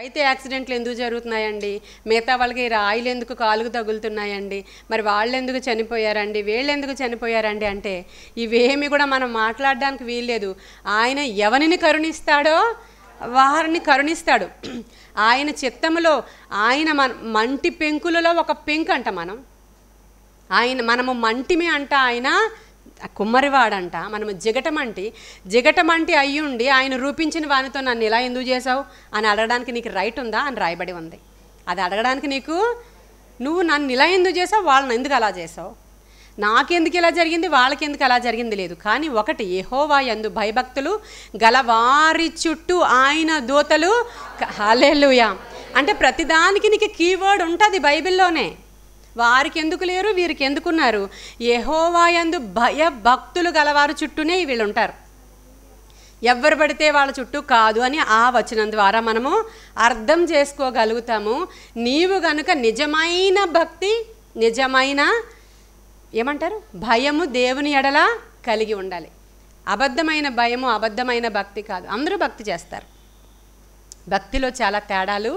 రైతు యాక్సిడెంట్లు ఎందుకు జరుగుతున్నాయండి మిగతా వాళ్ళకి రాయిలు ఎందుకు కాలుకు తగులుతున్నాయండి మరి వాళ్ళు ఎందుకు చనిపోయారండి వీళ్ళు ఎందుకు చనిపోయారండి అంటే ఇవేమి కూడా మనం మాట్లాడడానికి వీల్లేదు ఆయన ఎవరిని కరుణిస్తాడో వారిని కరుణిస్తాడు ఆయన చిత్తములో ఆయన మన మంటి పెంకులలో ఒక పెంకు అంట మనం ఆయన మనము మంటిమే అంట ఆయన కుమ్మరివాడంట మనము జగటమంటి జగటమంటి అయ్యుండి ఆయన రూపించిన వానితో నన్ను ఇలా ఎందుకు చేశావు అని అడగడానికి నీకు రైట్ ఉందా అని రాయబడి ఉంది అది అడగడానికి నీకు నువ్వు నన్ను ఇలా ఎందుకు చేసావు వాళ్ళని ఎందుకు అలా చేసావు నాకెందుకు ఇలా జరిగింది వాళ్ళకి ఎందుకు అలా జరిగింది లేదు కానీ ఒకటి ఏహోవా ఎందు భయభక్తులు గలవారి చుట్టూ ఆయన దూతలు హాలేలుయా అంటే ప్రతిదానికి నీకు కీవర్డ్ ఉంటుంది బైబిల్లోనే వారికి ఎందుకు లేరు వీరికి ఎందుకున్నారు యహోవాయందు భక్తులు గలవారు చుట్టూనే వీళ్ళు ఉంటారు ఎవరు పడితే వాళ్ళ చుట్టూ కాదు అని ఆ వచనం ద్వారా మనము అర్థం చేసుకోగలుగుతాము నీవు గనుక నిజమైన భక్తి నిజమైన ఏమంటారు భయము దేవుని ఎడల కలిగి ఉండాలి అబద్ధమైన భయము అబద్ధమైన భక్తి కాదు అందరూ భక్తి చేస్తారు భక్తిలో చాలా తేడాలు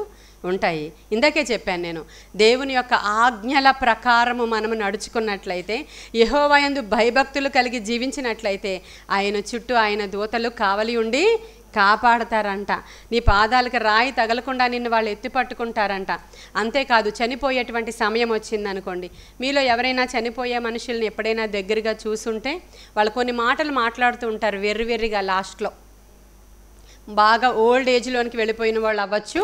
ఉంటాయి ఇందాకే చెప్పాను నేను దేవుని యొక్క ఆజ్ఞల ప్రకారము మనము నడుచుకున్నట్లయితే యహోవయందు భయభక్తులు కలిగి జీవించినట్లయితే ఆయన చుట్టూ ఆయన దూతలు కావలి ఉండి కాపాడతారంట నీ పాదాలకు రాయి తగలకుండా నిన్ను వాళ్ళు ఎత్తి పట్టుకుంటారంట అంతేకాదు చనిపోయేటువంటి సమయం వచ్చిందనుకోండి మీలో ఎవరైనా చనిపోయే మనుషుల్ని ఎప్పుడైనా దగ్గరగా చూసుంటే వాళ్ళు కొన్ని మాటలు మాట్లాడుతూ ఉంటారు వెర్రి వెర్రిగా లాస్ట్లో బాగా ఓల్డ్ ఏజ్లోనికి వెళ్ళిపోయిన వాళ్ళు అవ్వచ్చు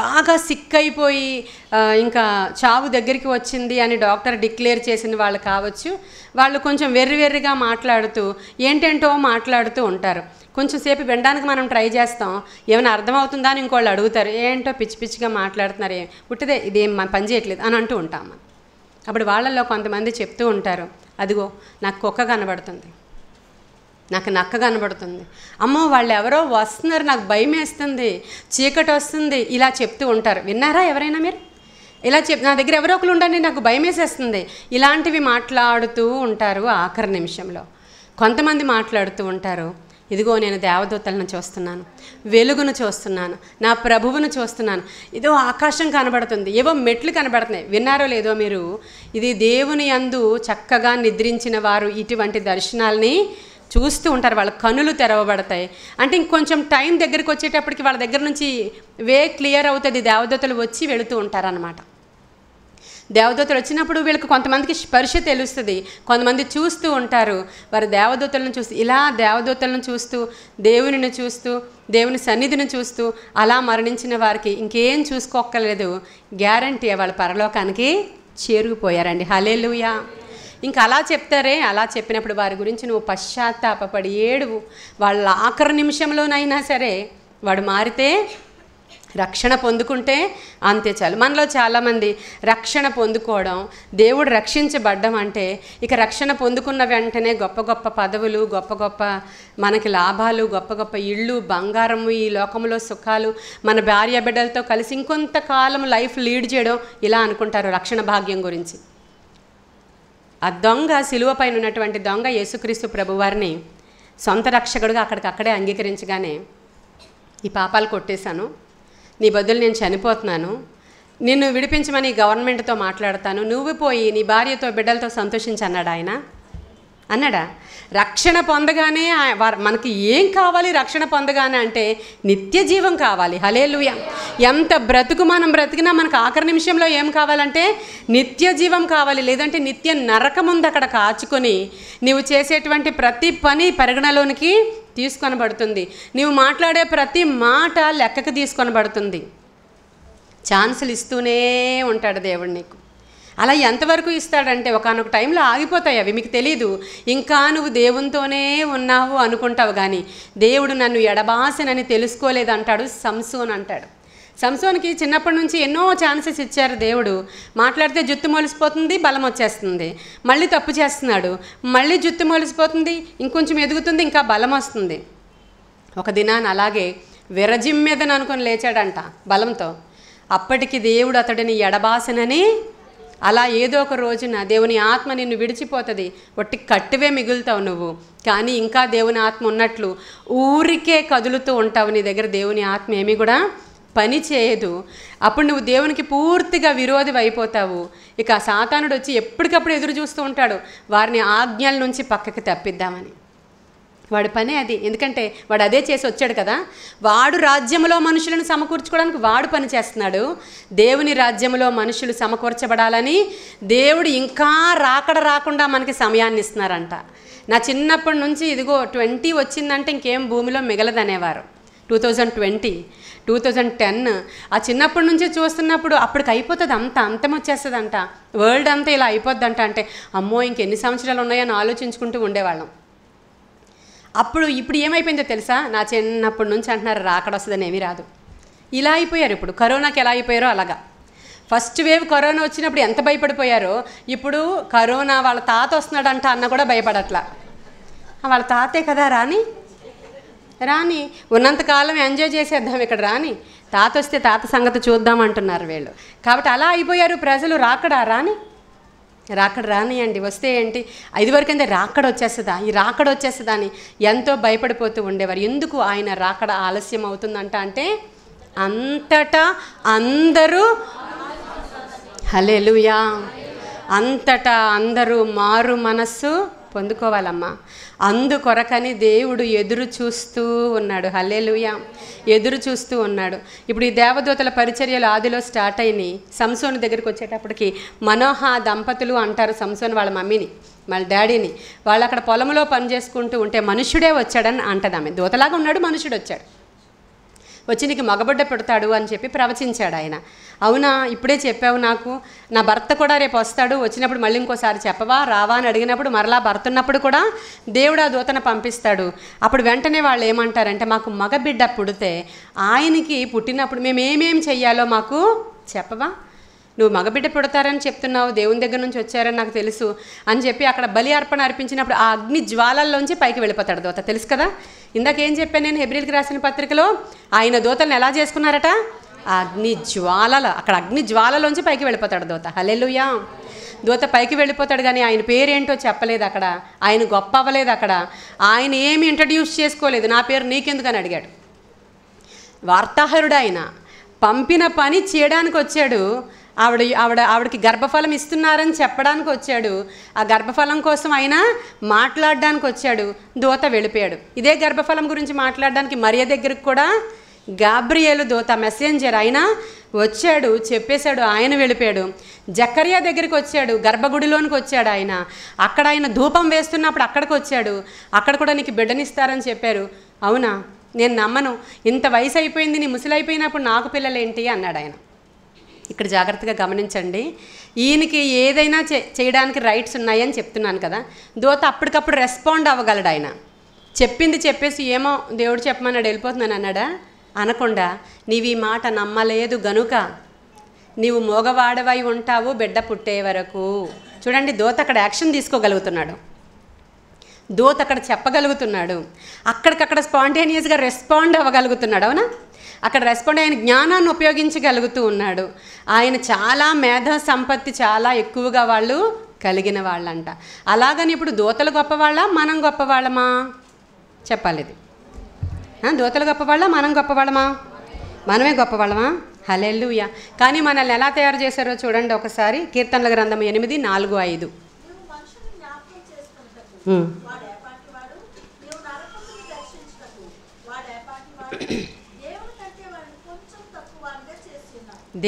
బాగా సిక్ అయిపోయి ఇంకా చావు దగ్గరికి వచ్చింది అని డాక్టర్ డిక్లేర్ చేసిన వాళ్ళు కావచ్చు వాళ్ళు కొంచెం వెర్రివెర్రిగా మాట్లాడుతూ ఏంటేంటో మాట్లాడుతూ ఉంటారు కొంచెం సేపు వినడానికి మనం ట్రై చేస్తాం ఏమైనా అర్థమవుతుందా అని ఇంకోళ్ళు అడుగుతారు ఏంటో పిచ్చి పిచ్చిగా మాట్లాడుతున్నారు ఏం పుట్టిదే ఇదేం పని చేయట్లేదు అని అంటూ ఉంటాం అప్పుడు వాళ్ళల్లో కొంతమంది చెప్తూ ఉంటారు అదిగో నాకు కుక్క కనబడుతుంది నాకు నక్క కనబడుతుంది అమ్మ వాళ్ళు ఎవరో వస్తున్నారు నాకు భయం వేస్తుంది చీకటి వస్తుంది ఇలా చెప్తూ ఉంటారు విన్నారా ఎవరైనా మీరు ఇలా చెప్ నా దగ్గర ఎవరో ఒకరు ఉండండి నాకు భయం వేసేస్తుంది ఇలాంటివి మాట్లాడుతూ ఉంటారు ఆఖరి నిమిషంలో కొంతమంది మాట్లాడుతూ ఉంటారు ఇదిగో నేను దేవదూతలను చూస్తున్నాను వెలుగును చూస్తున్నాను నా ప్రభువును చూస్తున్నాను ఇదో ఆకాశం కనబడుతుంది ఏవో మెట్లు కనబడుతున్నాయి విన్నారో లేదో మీరు ఇది దేవుని అందు చక్కగా నిద్రించిన వారు ఇటువంటి దర్శనాల్ని చూస్తూ ఉంటారు వాళ్ళ కనులు తెరవబడతాయి అంటే ఇంకొంచెం టైం దగ్గరికి వచ్చేటప్పటికి వాళ్ళ దగ్గర నుంచి వే క్లియర్ అవుతుంది దేవదతలు వచ్చి వెళుతూ ఉంటారనమాట దేవదూతలు వచ్చినప్పుడు వీళ్ళకి కొంతమందికి స్పర్శ తెలుస్తుంది కొంతమంది చూస్తూ ఉంటారు వారు దేవదూతలను చూస్తూ ఇలా దేవదూతలను చూస్తూ దేవునిని చూస్తూ దేవుని సన్నిధిని చూస్తూ అలా మరణించిన వారికి ఇంకేం చూసుకోక్కర్లేదు గ్యారంటీ వాళ్ళ పరలోకానికి చేరుకుపోయారండి హలే ఇంకా అలా చెప్తారే అలా చెప్పినప్పుడు వారి గురించి నువ్వు పశ్చాత్తాపడి ఏడువు వాళ్ళ ఆఖరి నిమిషంలోనైనా సరే వాడు మారితే రక్షణ పొందుకుంటే అంతే చాలు మనలో చాలామంది రక్షణ పొందుకోవడం దేవుడు రక్షించబడ్డం అంటే ఇక రక్షణ పొందుకున్న వెంటనే గొప్ప గొప్ప పదవులు గొప్ప గొప్ప మనకి లాభాలు గొప్ప గొప్ప ఇళ్ళు బంగారము ఈ లోకంలో సుఖాలు మన భార్య బిడ్డలతో కలిసి ఇంకొంతకాలం లైఫ్ లీడ్ చేయడం ఇలా అనుకుంటారు రక్షణ భాగ్యం గురించి ఆ దొంగ సిలువపైన ఉన్నటువంటి దొంగ యేసుక్రీస్తు ప్రభువారిని సొంత రక్షకుడుగా అక్కడికక్కడే అంగీకరించగానే ఈ పాపాలు కొట్టేశాను నీ బదులు నేను చనిపోతున్నాను నిన్ను విడిపించమని గవర్నమెంట్తో మాట్లాడతాను నువ్వు పోయి నీ భార్యతో బిడ్డలతో సంతోషించన్నాడు ఆయన అన్నాడా రక్షణ పొందగానే మనకి ఏం కావాలి రక్షణ పొందగానే అంటే నిత్య జీవం కావాలి హలేలుయ ఎంత బ్రతుకు మనం బ్రతికినా మనకు ఆఖరి నిమిషంలో ఏం కావాలంటే నిత్య జీవం కావాలి లేదంటే నిత్య నరకం ఉంది అక్కడ కాచుకొని నీవు చేసేటువంటి ప్రతి పని పరిగణలోనికి తీసుకొనబడుతుంది నీవు మాట్లాడే ప్రతి మాట లెక్కకు తీసుకొనబడుతుంది ఛాన్సులు ఇస్తూనే ఉంటాడు దేవుడు నీకు అలా ఎంతవరకు ఇస్తాడంటే ఒకనొక టైంలో ఆగిపోతాయి అవి మీకు తెలీదు ఇంకా నువ్వు దేవునితోనే ఉన్నావు అనుకుంటావు కానీ దేవుడు నన్ను ఎడబాసినని తెలుసుకోలేదంటాడు సంసోన్ అంటాడు సంసోన్కి చిన్నప్పటి నుంచి ఎన్నో ఛాన్సెస్ ఇచ్చారు దేవుడు మాట్లాడితే జుత్తు మొలిసిపోతుంది బలం వచ్చేస్తుంది మళ్ళీ తప్పు చేస్తున్నాడు మళ్ళీ జుత్తు మొలిసిపోతుంది ఇంకొంచెం ఎదుగుతుంది ఇంకా బలం వస్తుంది ఒక దినాన్ని అలాగే విరజిం మీదననుకొని లేచాడంట బలంతో అప్పటికి దేవుడు అతడిని ఎడబాసనని అలా ఏదో ఒక రోజున దేవుని ఆత్మ నిన్ను విడిచిపోతుంది ఒట్టి కట్టువే మిగులుతావు నువ్వు కానీ ఇంకా దేవుని ఆత్మ ఉన్నట్లు ఊరికే కదులుతూ ఉంటావు నీ దగ్గర దేవుని ఆత్మ ఏమీ కూడా పని చేయదు అప్పుడు నువ్వు దేవునికి పూర్తిగా విరోధి అయిపోతావు ఇక సాతానుడు వచ్చి ఎప్పటికప్పుడు ఎదురు చూస్తూ ఉంటాడు వారిని ఆజ్ఞల నుంచి పక్కకి తప్పిద్దామని వాడి పనే అది ఎందుకంటే వాడు అదే చేసి వచ్చాడు కదా వాడు రాజ్యములో మనుషులను సమకూర్చుకోవడానికి వాడు పని చేస్తున్నాడు దేవుని రాజ్యములో మనుషులు సమకూర్చబడాలని దేవుడు ఇంకా రాకడ రాకుండా మనకి సమయాన్ని ఇస్తున్నారంట నా చిన్నప్పటి నుంచి ఇదిగో ట్వంటీ వచ్చిందంటే ఇంకేం భూమిలో మిగలదనేవారు two thousand twenty two thousand ten ఆ చిన్నప్పటి నుంచి చూస్తున్నప్పుడు అప్పటికి అయిపోతుంది అంత అంతం అంట వరల్డ్ అంతా ఇలా అయిపోద్దంట అంటే అమ్మో ఇంకెన్ని సంవత్సరాలు ఉన్నాయని ఆలోచించుకుంటూ ఉండేవాళ్ళం అప్పుడు ఇప్పుడు ఏమైపోయిందో తెలుసా నా చిన్నప్పటి నుంచి అంటున్నారు రాకడొస్తుందని ఏమీ రాదు ఇలా అయిపోయారు ఇప్పుడు కరోనాకి ఎలా అయిపోయారో అలాగా ఫస్ట్ వేవ్ కరోనా వచ్చినప్పుడు ఎంత భయపడిపోయారో ఇప్పుడు కరోనా వాళ్ళ తాత వస్తున్నాడంట అన్న కూడా భయపడట్లా వాళ్ళ తాతే కదా రాని రాని ఉన్నంతకాలం ఎంజాయ్ చేసేద్దాం ఇక్కడ రాని తాత వస్తే తాత సంగతి చూద్దాం అంటున్నారు వీళ్ళు కాబట్టి అలా అయిపోయారు ప్రజలు రాకడా రాని రాకడ రానియండి వస్తే ఏంటి ఐదు వరకు అయితే రాకడ వచ్చేస్తుందా ఈ రాకడ వచ్చేస్తుందా అని ఎంతో భయపడిపోతూ ఉండేవారు ఎందుకు ఆయన రాకడ ఆలస్యం అవుతుందంట అంటే అంతటా అందరూ హలే అంతటా అందరూ మారు మనస్సు పొందుకోవాలమ్మా అందుకొరకని దేవుడు ఎదురు చూస్తూ ఉన్నాడు హల్లేలుయా ఎదురు చూస్తూ ఉన్నాడు ఇప్పుడు ఈ దేవదూతల పరిచర్యలు ఆదిలో స్టార్ట్ అయినాయి సంసోన్ దగ్గరికి వచ్చేటప్పటికి మనోహ దంపతులు అంటారు సంసోన్ వాళ్ళ మమ్మీని వాళ్ళ డాడీని వాళ్ళు అక్కడ పొలంలో పని చేసుకుంటూ ఉంటే మనుషుడే వచ్చాడని అంటదామె దూతలాగా ఉన్నాడు మనుషుడు వచ్చాడు వచ్చి నీకు మగబడ్డ పెడతాడు అని చెప్పి ప్రవచించాడు ఆయన అవునా ఇప్పుడే చెప్పావు నాకు నా భర్త కూడా రేపు వస్తాడు వచ్చినప్పుడు మళ్ళీ ఇంకోసారి చెప్పవా రావా అని అడిగినప్పుడు మరలా భర్త ఉన్నప్పుడు కూడా దేవుడు ఆ దూతను పంపిస్తాడు అప్పుడు వెంటనే వాళ్ళు ఏమంటారంటే మాకు మగబిడ్డ పుడితే ఆయనకి పుట్టినప్పుడు మేమేమేమి చెయ్యాలో మాకు చెప్పవా నువ్వు మగబిడ్డ పుడతారని చెప్తున్నావు దేవుని దగ్గర నుంచి వచ్చారని నాకు తెలుసు అని చెప్పి అక్కడ బలి అర్పణ అర్పించినప్పుడు ఆ అగ్ని జ్వాలల్లోంచి పైకి వెళ్ళిపోతాడు దోత తెలుసు కదా ఇందాకేం చెప్పాను నేను హెబ్రిల్కి రాసిన పత్రికలో ఆయన దోతలను ఎలా చేసుకున్నారట అగ్ని జ్వాలల అక్కడ అగ్ని జ్వాలలోంచి పైకి వెళ్ళిపోతాడు దోత హలెలుయా దూత పైకి వెళ్ళిపోతాడు కానీ ఆయన పేరేంటో చెప్పలేదు అక్కడ ఆయన గొప్ప అవ్వలేదు అక్కడ ఆయన ఏమి ఇంట్రడ్యూస్ చేసుకోలేదు నా పేరు నీకెందుకని అడిగాడు వార్తాహరుడు ఆయన పంపిన పని చేయడానికి వచ్చాడు ఆవిడ ఆవిడ ఆవిడకి గర్భఫలం ఇస్తున్నారని చెప్పడానికి వచ్చాడు ఆ గర్భఫలం కోసం ఆయన మాట్లాడడానికి వచ్చాడు దూత వెళ్ళిపోయాడు ఇదే గర్భఫలం గురించి మాట్లాడడానికి మరియ దగ్గరికి కూడా గాబ్రియేలు దూత మెసేంజర్ ఆయన వచ్చాడు చెప్పేశాడు ఆయన వెళ్ళిపోయాడు జక్కరియా దగ్గరికి వచ్చాడు గర్భగుడిలోనికి వచ్చాడు ఆయన అక్కడ ఆయన ధూపం వేస్తున్నప్పుడు అక్కడికి వచ్చాడు అక్కడ కూడా నీకు బిడ్డనిస్తారని చెప్పారు అవునా నేను నమ్మను ఇంత వయసు అయిపోయింది నీ ముసలైపోయినప్పుడు నాకు పిల్లలేంటి అన్నాడు ఆయన ఇక్కడ జాగ్రత్తగా గమనించండి ఈయనకి ఏదైనా చేయడానికి రైట్స్ ఉన్నాయని చెప్తున్నాను కదా దోత అప్పటికప్పుడు రెస్పాండ్ అవ్వగలడు ఆయన చెప్పింది చెప్పేసి ఏమో దేవుడు చెప్పమన్నాడు వెళ్ళిపోతున్నాను అన్నాడా అనకుండా నీవు ఈ మాట నమ్మలేదు గనుక నీవు మోగవాడవై ఉంటావు బిడ్డ పుట్టే వరకు చూడండి దోత అక్కడ యాక్షన్ తీసుకోగలుగుతున్నాడు దోత అక్కడ చెప్పగలుగుతున్నాడు అక్కడికక్కడ స్పాంటేనియస్గా రెస్పాండ్ అవ్వగలుగుతున్నాడు అవునా అక్కడ రెస్పాండ్ ఆయన జ్ఞానాన్ని ఉపయోగించగలుగుతూ ఉన్నాడు ఆయన చాలా మేధా సంపత్తి చాలా ఎక్కువగా వాళ్ళు కలిగిన వాళ్ళంట అలాగని ఇప్పుడు దూతలు గొప్పవాళ్ళ మనం గొప్పవాళ్ళమా చెప్పాలి ఇది దూతలు గొప్పవాళ్ళ మనం గొప్పవాళ్ళమా మనమే గొప్పవాళ్ళమా హలెల్లుయ కానీ మనల్ని ఎలా తయారు చేశారో చూడండి ఒకసారి కీర్తనల గ్రంథం ఎనిమిది నాలుగు ఐదు వాడు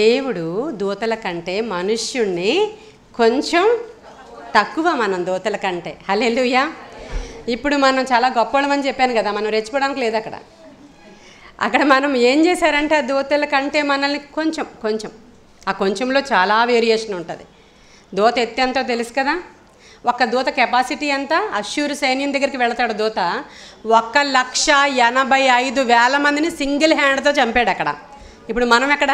దేవుడు దూతల కంటే మనుష్యుణ్ణి కొంచెం తక్కువ మనం దూతల కంటే హలెలుయా ఇప్పుడు మనం చాలా అని చెప్పాను కదా మనం రెచ్చిపోవడానికి లేదు అక్కడ అక్కడ మనం ఏం చేశారంటే ఆ దూతల కంటే మనల్ని కొంచెం కొంచెం ఆ కొంచెంలో చాలా వేరియేషన్ ఉంటుంది దూత ఎత్తేంతో తెలుసు కదా ఒక దూత కెపాసిటీ ఎంత అశ్యూరు సైన్యం దగ్గరికి వెళతాడు దూత ఒక లక్ష ఎనభై ఐదు వేల మందిని సింగిల్ హ్యాండ్తో చంపాడు అక్కడ ఇప్పుడు మనం ఎక్కడ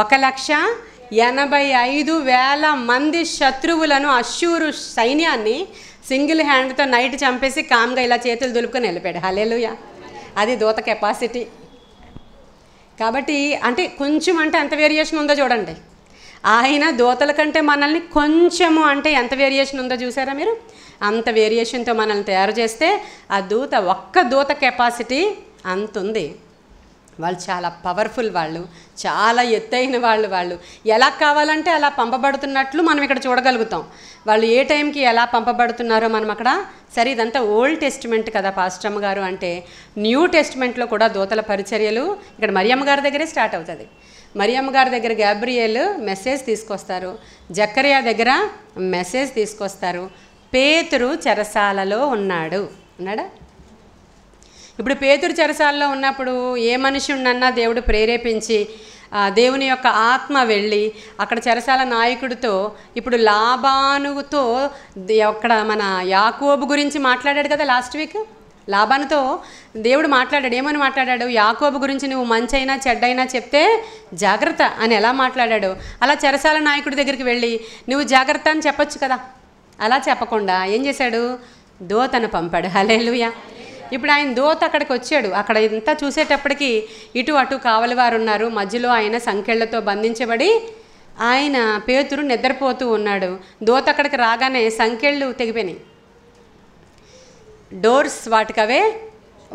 ఒక లక్ష ఎనభై ఐదు వేల మంది శత్రువులను అశ్యూరు సైన్యాన్ని సింగిల్ హ్యాండ్తో నైట్ చంపేసి కామ్గా ఇలా చేతులు దులుపుకొని వెళ్ళిపోయాడు హలేలుయ అది దూత కెపాసిటీ కాబట్టి అంటే కొంచెం అంటే ఎంత వేరియేషన్ ఉందో చూడండి ఆయన దూతల కంటే మనల్ని కొంచెము అంటే ఎంత వేరియేషన్ ఉందో చూసారా మీరు అంత వేరియేషన్తో మనల్ని తయారు చేస్తే ఆ దూత ఒక్క దూత కెపాసిటీ అంతుంది వాళ్ళు చాలా పవర్ఫుల్ వాళ్ళు చాలా ఎత్తైన వాళ్ళు వాళ్ళు ఎలా కావాలంటే అలా పంపబడుతున్నట్లు మనం ఇక్కడ చూడగలుగుతాం వాళ్ళు ఏ టైంకి ఎలా పంపబడుతున్నారో మనం అక్కడ సరే ఇదంతా ఓల్డ్ టెస్ట్మెంట్ కదా పాస్టమ్మ గారు అంటే న్యూ టెస్ట్మెంట్లో కూడా దూతల పరిచర్యలు ఇక్కడ మరియమ్మ గారి దగ్గరే స్టార్ట్ అవుతుంది మరియమ్మ గారి దగ్గర గ్యాబ్రియల్ మెసేజ్ తీసుకొస్తారు జక్కరియా దగ్గర మెసేజ్ తీసుకొస్తారు పేతురు చెరసాలలో ఉన్నాడు ఉన్నాడా ఇప్పుడు పేతురు చెరసాల్లో ఉన్నప్పుడు ఏ మనుషుడినన్నా దేవుడు ప్రేరేపించి దేవుని యొక్క ఆత్మ వెళ్ళి అక్కడ చెరసాల నాయకుడితో ఇప్పుడు లాభానుతో అక్కడ మన యాకోబు గురించి మాట్లాడాడు కదా లాస్ట్ వీక్ లాభానుతో దేవుడు మాట్లాడాడు ఏమని మాట్లాడాడు యాకోబు గురించి నువ్వు మంచైనా చెడ్డైనా చెప్తే జాగ్రత్త అని ఎలా మాట్లాడాడు అలా చెరసాల నాయకుడి దగ్గరికి వెళ్ళి నువ్వు జాగ్రత్త అని చెప్పొచ్చు కదా అలా చెప్పకుండా ఏం చేశాడు దోతను పంపాడు హలేలుయా ఇప్పుడు ఆయన దోత అక్కడికి వచ్చాడు అక్కడ ఇంత చూసేటప్పటికి ఇటు అటు కావలివారు ఉన్నారు మధ్యలో ఆయన సంఖ్యలతో బంధించబడి ఆయన పేతురు నిద్రపోతూ ఉన్నాడు దోత అక్కడికి రాగానే సంఖ్యళ్ళు తెగిపోయినాయి డోర్స్ వాటికవే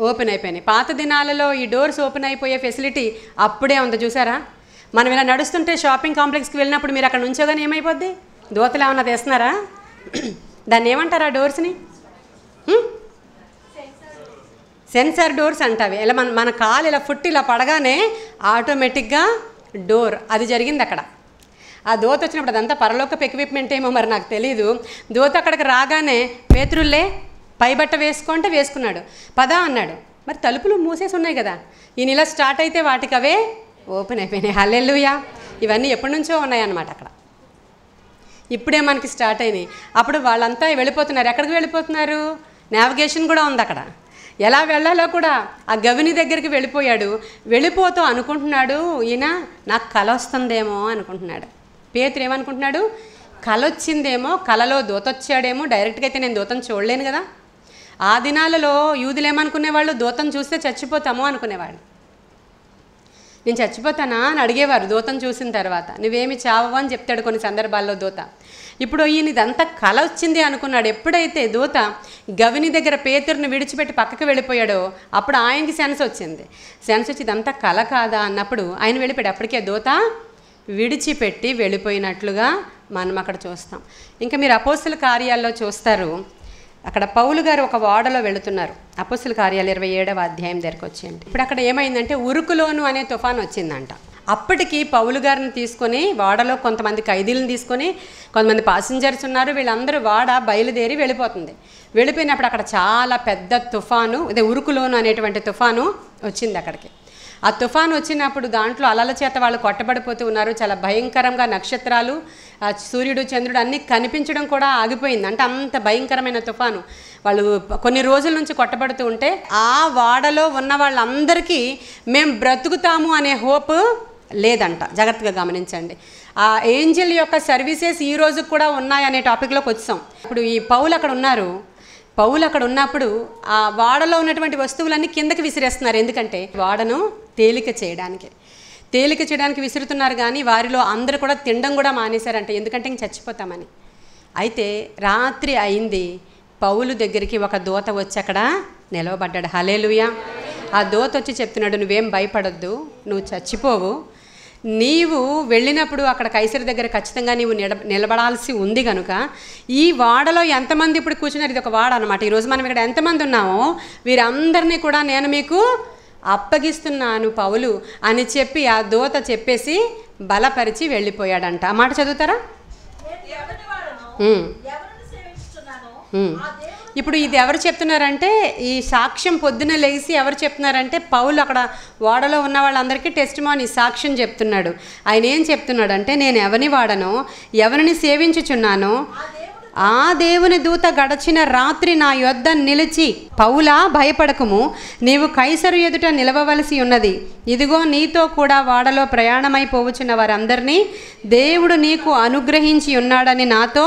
ఓపెన్ అయిపోయినాయి పాత దినాలలో ఈ డోర్స్ ఓపెన్ అయిపోయే ఫెసిలిటీ అప్పుడే ఉంది చూసారా మనం ఇలా నడుస్తుంటే షాపింగ్ కాంప్లెక్స్కి వెళ్ళినప్పుడు మీరు అక్కడ నుంచోగానే ఏమైపోద్ది దోతలు ఏమన్నా తెస్తున్నారా దాన్ని ఏమంటారా డోర్స్ని సెన్సార్ డోర్స్ అంటావి ఇలా మన మన కాలు ఇలా ఫుట్ ఇలా పడగానే ఆటోమేటిక్గా డోర్ అది జరిగింది అక్కడ ఆ దోత వచ్చినప్పుడు అదంతా పరలోకపు ఎక్విప్మెంట్ ఏమో మరి నాకు తెలీదు దోత అక్కడికి రాగానే పేతురులే పైబట్ట వేసుకుంటే వేసుకున్నాడు పదా అన్నాడు మరి తలుపులు మూసేసి ఉన్నాయి కదా ఈయన ఇలా స్టార్ట్ అయితే వాటికి అవే ఓపెన్ అయిపోయినాయి హల్లెల్లుయా ఇవన్నీ ఎప్పటి నుంచో ఉన్నాయన్నమాట అక్కడ ఇప్పుడే మనకి స్టార్ట్ అయినాయి అప్పుడు వాళ్ళంతా వెళ్ళిపోతున్నారు ఎక్కడికి వెళ్ళిపోతున్నారు నావిగేషన్ కూడా ఉంది అక్కడ ఎలా వెళ్ళాలో కూడా ఆ గవిని దగ్గరికి వెళ్ళిపోయాడు వెళ్ళిపోతూ అనుకుంటున్నాడు ఈయన నాకు కల వస్తుందేమో అనుకుంటున్నాడు పేతురు ఏమనుకుంటున్నాడు కల వచ్చిందేమో కలలో దూతొచ్చాడేమో డైరెక్ట్గా అయితే నేను దూతం చూడలేను కదా ఆ దినాలలో యూదులు ఏమనుకునేవాళ్ళు దూతం చూస్తే చచ్చిపోతాము అనుకునేవాళ్ళు నేను చచ్చిపోతానా అని అడిగేవారు దూతం చూసిన తర్వాత నువ్వేమి చావవు అని చెప్తాడు కొన్ని సందర్భాల్లో దూత ఇప్పుడు ఈయన ఇదంతా కల వచ్చింది అనుకున్నాడు ఎప్పుడైతే దూత గవిని దగ్గర పేతురుని విడిచిపెట్టి పక్కకు వెళ్ళిపోయాడో అప్పుడు ఆయనకి సెన్స్ వచ్చింది సెన్స్ వచ్చి ఇదంతా కల కాదా అన్నప్పుడు ఆయన వెళ్ళిపోయాడు అప్పటికే దూత విడిచిపెట్టి వెళ్ళిపోయినట్లుగా మనం అక్కడ చూస్తాం ఇంకా మీరు అపోసుల కార్యాల్లో చూస్తారు అక్కడ పౌలు గారు ఒక ఓడలో వెళుతున్నారు అపోసుల కార్యాలు ఇరవై ఏడవ అధ్యాయం దగ్గరకు వచ్చేయండి ఇప్పుడు అక్కడ ఏమైందంటే ఉరుకులోను అనే తుఫాన్ వచ్చిందంట అప్పటికి పౌలు గారిని తీసుకొని వాడలో కొంతమంది ఖైదీలను తీసుకొని కొంతమంది పాసింజర్స్ ఉన్నారు వీళ్ళందరూ వాడ బయలుదేరి వెళ్ళిపోతుంది వెళ్ళిపోయినప్పుడు అక్కడ చాలా పెద్ద తుఫాను ఇదే ఉరుకులోను అనేటువంటి తుఫాను వచ్చింది అక్కడికి ఆ తుఫాను వచ్చినప్పుడు దాంట్లో అలల చేత వాళ్ళు కొట్టబడిపోతూ ఉన్నారు చాలా భయంకరంగా నక్షత్రాలు సూర్యుడు చంద్రుడు అన్నీ కనిపించడం కూడా ఆగిపోయింది అంటే అంత భయంకరమైన తుఫాను వాళ్ళు కొన్ని రోజుల నుంచి కొట్టబడుతూ ఉంటే ఆ వాడలో ఉన్న వాళ్ళందరికీ మేము బ్రతుకుతాము అనే హోప్ లేదంట జాగ్రత్తగా గమనించండి ఆ ఏంజిల్ యొక్క సర్వీసెస్ ఈ రోజు కూడా ఉన్నాయనే టాపిక్లోకి వచ్చాం ఇప్పుడు ఈ పౌలు అక్కడ ఉన్నారు పౌలు అక్కడ ఉన్నప్పుడు ఆ వాడలో ఉన్నటువంటి వస్తువులన్నీ కిందకి విసిరేస్తున్నారు ఎందుకంటే వాడను తేలిక చేయడానికి తేలిక చేయడానికి విసురుతున్నారు కానీ వారిలో అందరూ కూడా తినడం కూడా మానేశారంట ఎందుకంటే ఇంక చచ్చిపోతామని అయితే రాత్రి అయింది పౌలు దగ్గరికి ఒక దూత వచ్చి అక్కడ నిలవబడ్డాడు హలేలుయా ఆ దోత వచ్చి చెప్తున్నాడు నువ్వేం భయపడొద్దు నువ్వు చచ్చిపోవు నీవు వెళ్ళినప్పుడు అక్కడ కైసరి దగ్గర ఖచ్చితంగా నీవు నిలబడాల్సి ఉంది కనుక ఈ వాడలో ఎంతమంది ఇప్పుడు కూర్చున్నారు ఇది ఒక వాడ అనమాట ఈరోజు మనం ఇక్కడ ఎంతమంది ఉన్నామో వీరందరినీ కూడా నేను మీకు అప్పగిస్తున్నాను పౌలు అని చెప్పి ఆ దోత చెప్పేసి బలపరిచి వెళ్ళిపోయాడంట ఆ మాట చదువుతారా ఇప్పుడు ఇది ఎవరు చెప్తున్నారంటే ఈ సాక్ష్యం పొద్దున లేచి ఎవరు చెప్తున్నారంటే పౌలు అక్కడ ఓడలో ఉన్న వాళ్ళందరికీ టెస్ట్ మాని సాక్ష్యం చెప్తున్నాడు ఆయన ఏం చెప్తున్నాడంటే నేను ఎవరిని వాడనో ఎవరిని సేవించుచున్నాను ఆ దేవుని దూత గడచిన రాత్రి నా యొద్ద నిలిచి పౌలా భయపడకము నీవు కైసరు ఎదుట నిలవవలసి ఉన్నది ఇదిగో నీతో కూడా వాడలో ప్రయాణమైపోవచ్చిన వారందరినీ దేవుడు నీకు అనుగ్రహించి ఉన్నాడని నాతో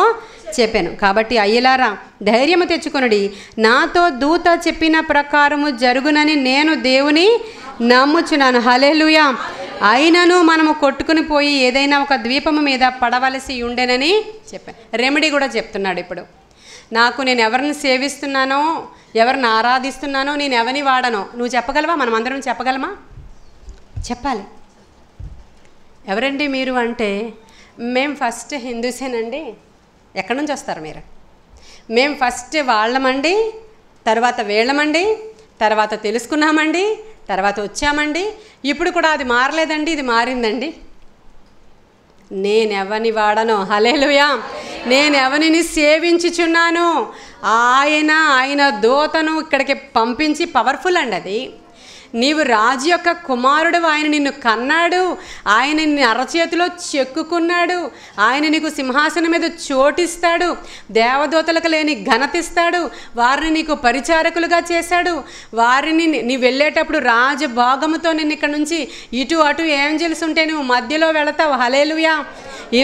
చెప్పాను కాబట్టి అయ్యలారా ధైర్యము తెచ్చుకొనుడి నాతో దూత చెప్పిన ప్రకారము జరుగునని నేను దేవుని నమ్ముచున్నాను హలేలుయా అయినను మనము కొట్టుకుని పోయి ఏదైనా ఒక ద్వీపము మీద పడవలసి ఉండేనని చెప్పాను రెమెడీ కూడా చెప్తున్నాడు ఇప్పుడు నాకు నేను ఎవరిని సేవిస్తున్నానో ఎవరిని ఆరాధిస్తున్నానో నేను ఎవరిని వాడనో నువ్వు చెప్పగలవా మనం అందరం చెప్పగలమా చెప్పాలి ఎవరండి మీరు అంటే మేము ఫస్ట్ హిందూసేనండి ఎక్కడి నుంచి వస్తారు మీరు మేము ఫస్ట్ వాళ్ళమండి తర్వాత వేళ్ళమండి తర్వాత తెలుసుకున్నామండి తర్వాత వచ్చామండి ఇప్పుడు కూడా అది మారలేదండి ఇది మారిందండి నేనెవని వాడను హలేలుయా నేనెవనిని సేవించుచున్నాను ఆయన ఆయన దోతను ఇక్కడికి పంపించి పవర్ఫుల్ అండి అది నీవు రాజు యొక్క కుమారుడు ఆయన నిన్ను కన్నాడు ఆయన నిన్ను అరచేతిలో చెక్కుకున్నాడు ఆయన నీకు సింహాసనం మీద చోటిస్తాడు దేవదూతలకు లేని ఘనతిస్తాడు వారిని నీకు పరిచారకులుగా చేశాడు వారిని నీ వెళ్ళేటప్పుడు రాజభాగముతో నిన్ను ఇక్కడ నుంచి ఇటు అటు ఏంజల్స్ ఉంటే నువ్వు మధ్యలో వెళతావు హలేలుయా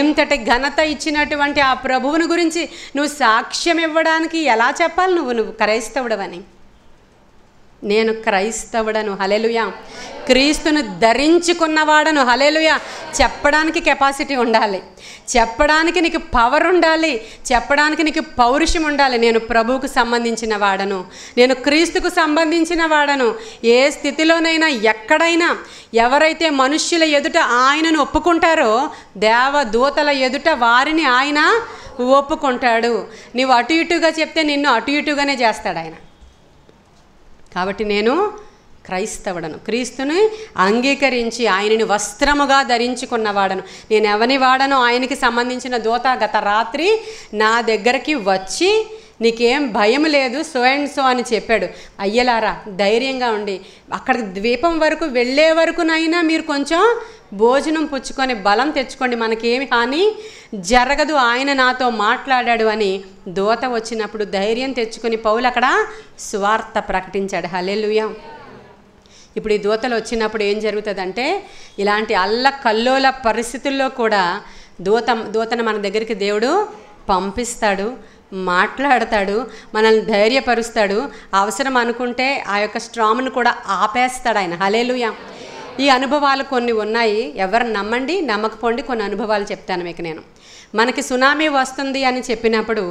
ఇంతటి ఘనత ఇచ్చినటువంటి ఆ ప్రభువుని గురించి నువ్వు సాక్ష్యం ఇవ్వడానికి ఎలా చెప్పాలి నువ్వు నువ్వు క్రైస్తవుడవని నేను క్రైస్తవుడను హలెలుయా క్రీస్తును ధరించుకున్నవాడను హలెలుయా చెప్పడానికి కెపాసిటీ ఉండాలి చెప్పడానికి నీకు పవర్ ఉండాలి చెప్పడానికి నీకు పౌరుషం ఉండాలి నేను ప్రభువుకు సంబంధించిన వాడను నేను క్రీస్తుకు సంబంధించిన వాడను ఏ స్థితిలోనైనా ఎక్కడైనా ఎవరైతే మనుష్యుల ఎదుట ఆయనను ఒప్పుకుంటారో దేవదూతల ఎదుట వారిని ఆయన ఒప్పుకుంటాడు నీవు అటు ఇటుగా చెప్తే నిన్ను అటు ఇటుగానే చేస్తాడు ఆయన కాబట్టి నేను క్రైస్తవుడను క్రీస్తుని అంగీకరించి ఆయనని వస్త్రముగా ధరించుకున్నవాడను నేను ఎవని వాడను ఆయనకి సంబంధించిన దూత గత రాత్రి నా దగ్గరికి వచ్చి నీకేం భయం లేదు సో అండ్ సో అని చెప్పాడు అయ్యలారా ధైర్యంగా ఉండి అక్కడ ద్వీపం వరకు వెళ్ళే వరకునైనా మీరు కొంచెం భోజనం పుచ్చుకొని బలం తెచ్చుకోండి మనకేమి హాని జరగదు ఆయన నాతో మాట్లాడాడు అని దోత వచ్చినప్పుడు ధైర్యం తెచ్చుకొని పౌలు అక్కడ స్వార్థ ప్రకటించాడు హలేలుయా ఇప్పుడు ఈ దూతలు వచ్చినప్పుడు ఏం జరుగుతుందంటే ఇలాంటి అల్ల కల్లోల పరిస్థితుల్లో కూడా దూత దూతను మన దగ్గరికి దేవుడు పంపిస్తాడు మాట్లాడతాడు మనల్ని ధైర్యపరుస్తాడు అవసరం అనుకుంటే ఆ యొక్క స్ట్రామ్ను కూడా ఆపేస్తాడు ఆయన హలేలుయా ఈ అనుభవాలు కొన్ని ఉన్నాయి ఎవరు నమ్మండి నమ్మకపోండి కొన్ని అనుభవాలు చెప్తాను మీకు నేను మనకి సునామీ వస్తుంది అని చెప్పినప్పుడు